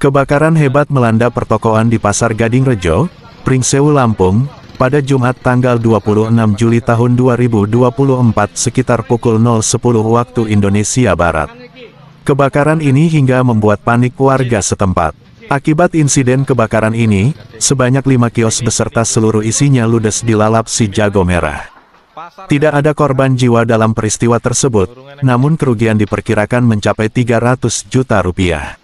Kebakaran hebat melanda pertokoan di Pasar Gading Rejo, Pringsewu Lampung, pada Jumat tanggal 26 Juli tahun 2024 sekitar pukul 0.10 waktu Indonesia Barat. Kebakaran ini hingga membuat panik warga setempat. Akibat insiden kebakaran ini, sebanyak 5 kios beserta seluruh isinya ludes dilalap si jago merah. Tidak ada korban jiwa dalam peristiwa tersebut, namun kerugian diperkirakan mencapai 300 juta rupiah.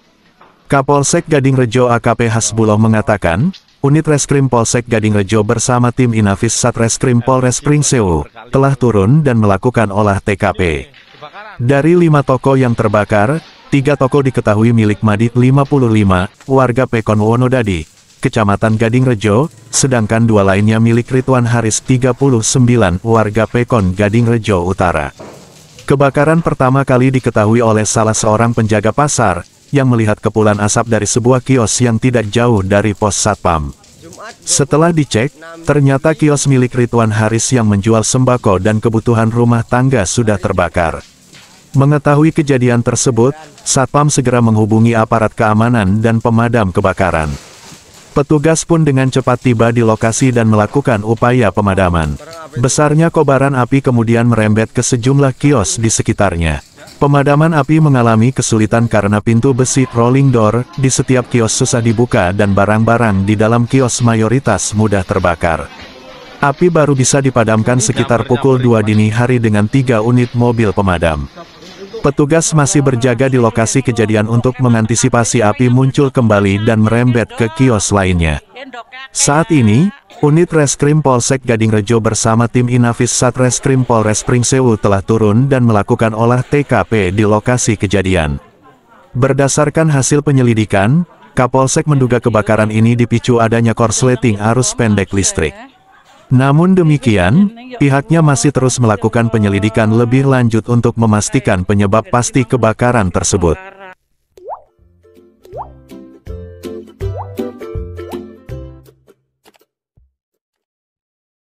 Kapolsek Gading Rejo AKP Hasbullah mengatakan, Unit Reskrim Polsek Gading Rejo bersama tim Inafis Satreskrim Polres Pringsewu telah turun dan melakukan olah TKP. Dari lima toko yang terbakar, tiga toko diketahui milik Madit 55, warga Pekon Wonodadi, Kecamatan Gading Rejo, sedangkan dua lainnya milik Ridwan Haris 39, warga Pekon Gading Rejo Utara. Kebakaran pertama kali diketahui oleh salah seorang penjaga pasar, yang melihat kepulan asap dari sebuah kios yang tidak jauh dari pos Satpam. Setelah dicek, ternyata kios milik Ridwan Haris yang menjual sembako dan kebutuhan rumah tangga sudah terbakar. Mengetahui kejadian tersebut, Satpam segera menghubungi aparat keamanan dan pemadam kebakaran. Petugas pun dengan cepat tiba di lokasi dan melakukan upaya pemadaman. Besarnya kobaran api kemudian merembet ke sejumlah kios di sekitarnya. Pemadaman api mengalami kesulitan karena pintu besi rolling door di setiap kios susah dibuka dan barang-barang di dalam kios mayoritas mudah terbakar. Api baru bisa dipadamkan sekitar pukul 2 dini hari dengan tiga unit mobil pemadam. Petugas masih berjaga di lokasi kejadian untuk mengantisipasi api muncul kembali dan merembet ke kios lainnya. Saat ini, Unit Reskrim Polsek Gading Rejo bersama tim Inavis Satreskrim Polres Pringsewu telah turun dan melakukan olah TKP di lokasi kejadian. Berdasarkan hasil penyelidikan, Kapolsek menduga kebakaran ini dipicu adanya korsleting arus pendek listrik. Namun demikian, pihaknya masih terus melakukan penyelidikan lebih lanjut untuk memastikan penyebab pasti kebakaran tersebut.